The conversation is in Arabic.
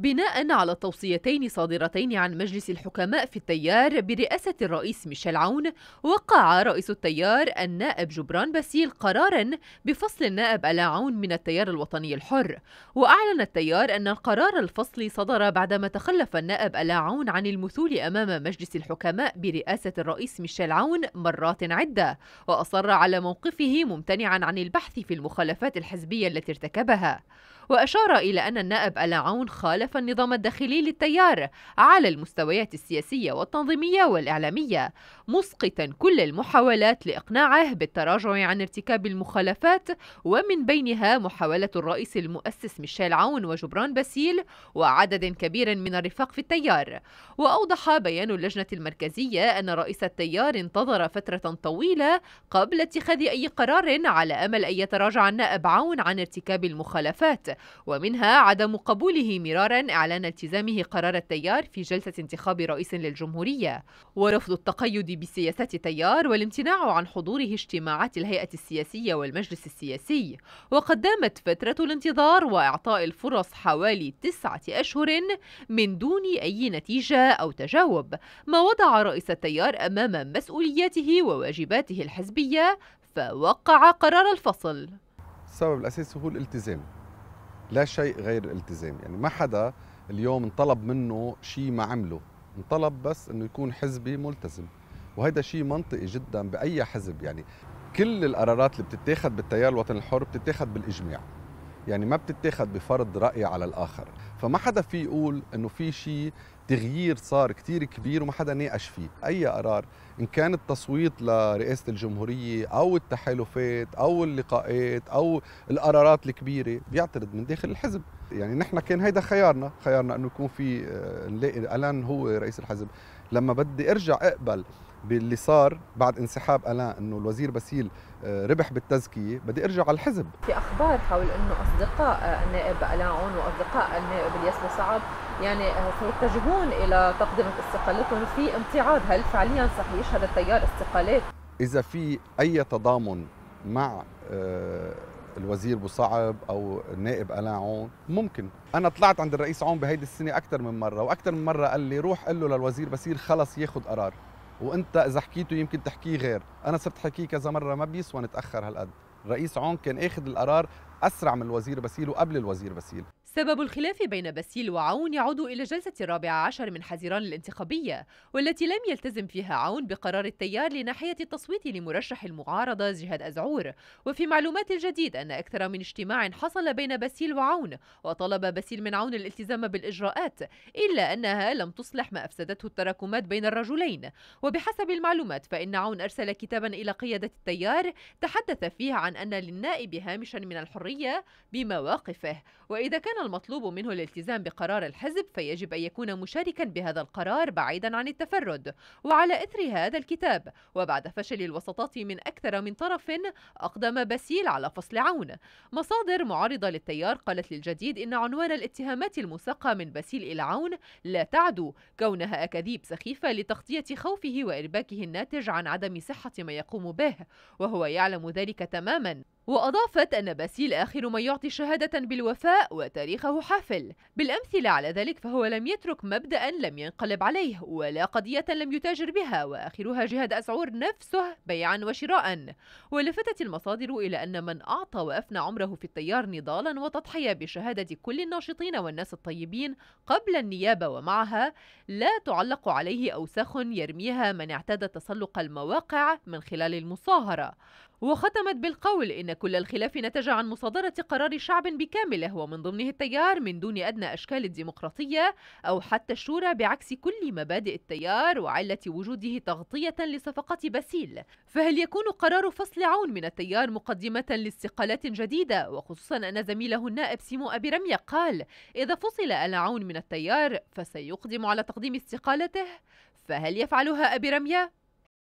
بناء على توصيتين صادرتين عن مجلس الحكماء في التيار برئاسة الرئيس ميشيل عون وقع رئيس التيار النائب جبران باسيل قرارا بفصل النائب ألا عون من التيار الوطني الحر وأعلن التيار أن القرار الفصل صدر بعدما تخلف النائب ألا عون عن المثول أمام مجلس الحكماء برئاسة الرئيس ميشيل عون مرات عدة وأصر على موقفه ممتنعا عن البحث في المخالفات الحزبية التي ارتكبها وأشار إلى أن النائب ألا عون خالف خلاف النظام الداخلي للتيار على المستويات السياسية والتنظيمية والإعلامية مسقطا كل المحاولات لإقناعه بالتراجع عن ارتكاب المخالفات ومن بينها محاولة الرئيس المؤسس ميشيل عون وجبران باسيل وعدد كبير من الرفاق في التيار وأوضح بيان اللجنة المركزية أن رئيس التيار انتظر فترة طويلة قبل اتخاذ أي قرار على أمل أن يتراجع النائب عون عن ارتكاب المخالفات ومنها عدم قبوله مرارا إعلان التزامه قرار التيار في جلسة انتخاب رئيس للجمهورية ورفض التقيد بسياسات التيار والامتناع عن حضوره اجتماعات الهيئة السياسية والمجلس السياسي وقد دامت فترة الانتظار وإعطاء الفرص حوالي تسعة أشهر من دون أي نتيجة أو تجاوب ما وضع رئيس التيار أمام مسؤولياته وواجباته الحزبية فوقع قرار الفصل السبب الأساسي هو الالتزام لا شيء غير الالتزام يعني ما حدا اليوم انطلب منه شيء ما عمله انطلب بس انه يكون حزبي ملتزم وهذا شيء منطقي جدا باي حزب يعني كل القرارات اللي بتتاخذ بالتيار الوطني الحر بتتاخذ بالاجماع يعني ما بتتاخد بفرض رأي على الآخر فما حدا في يقول إنه في شيء تغيير صار كتير كبير وما حدا ناقش فيه أي قرار إن كان التصويت لرئاسة الجمهورية أو التحالفات أو اللقاءات أو القرارات الكبيرة بيعترض من داخل الحزب يعني نحن كان هيدا خيارنا خيارنا انه يكون في آه، نلاقي الان هو رئيس الحزب لما بدي ارجع اقبل باللي صار بعد انسحاب الاء انه الوزير بسيل آه، ربح بالتزكيه بدي ارجع على الحزب في اخبار حول انه اصدقاء آه، النائب الاعون واصدقاء النائب الياس سعد يعني آه، سيتجهون الى تقدمه استقالتهم في امتعاض هل فعليا صح يشهد التيار استقالات اذا في اي تضامن مع الوزير بصعب او النائب الاء عون ممكن انا طلعت عند الرئيس عون بهيدي السنه اكثر من مره واكثر من مره قال لي روح قل له للوزير بصير خلص ياخذ قرار وانت اذا حكيته يمكن تحكيه غير انا صرت حكيه كذا مره ما بيسوى نتاخر هالقد رئيس عون كان اخذ القرار اسرع من الوزير بسيل وقبل الوزير بسيل سبب الخلاف بين باسيل وعون يعود إلى جلسة الرابعة عشر من حزيران الانتخابية والتي لم يلتزم فيها عون بقرار التيار لناحية التصويت لمرشح المعارضة جهاد أزعور وفي معلومات الجديد أن أكثر من اجتماع حصل بين باسيل وعون وطلب باسيل من عون الالتزام بالإجراءات إلا أنها لم تصلح ما أفسدته التراكمات بين الرجلين وبحسب المعلومات فإن عون أرسل كتابا إلى قيادة التيار تحدث فيه عن أن للنائب هامشا من الحرية بمواقفه وإذا كان المطلوب منه الالتزام بقرار الحزب فيجب أن يكون مشاركا بهذا القرار بعيدا عن التفرد وعلى إثر هذا الكتاب وبعد فشل الوسطات من أكثر من طرف أقدم باسيل على فصل عون مصادر معارضة للتيار قالت للجديد إن عنوان الاتهامات المساقة من باسيل إلى عون لا تعدو كونها أكاذيب سخيفة لتغطية خوفه وإرباكه الناتج عن عدم صحة ما يقوم به وهو يعلم ذلك تماما وأضافت أن باسيل آخر من يعطي شهادة بالوفاء وتاريخه حافل بالأمثلة على ذلك فهو لم يترك مبدأ لم ينقلب عليه ولا قضية لم يتاجر بها وآخرها جهاد أسعور نفسه بيعا وشراء ولفتت المصادر إلى أن من أعطى وأفنى عمره في التيار نضالا وتضحية بشهادة كل الناشطين والناس الطيبين قبل النيابة ومعها لا تعلق عليه أوساخ يرميها من اعتاد تسلق المواقع من خلال المصاهرة وختمت بالقول إن كل الخلاف نتج عن مصادرة قرار شعب بكامله ومن ضمنه التيار من دون أدنى أشكال الديمقراطية أو حتى الشورى بعكس كل مبادئ التيار وعلة وجوده تغطية لصفقات باسيل فهل يكون قرار فصل عون من التيار مقدمة لاستقالات جديدة وخصوصا أن زميله النائب سيمو أبي رمية قال إذا فصل آل عون من التيار فسيقدم على تقديم استقالته فهل يفعلها أبي رمية؟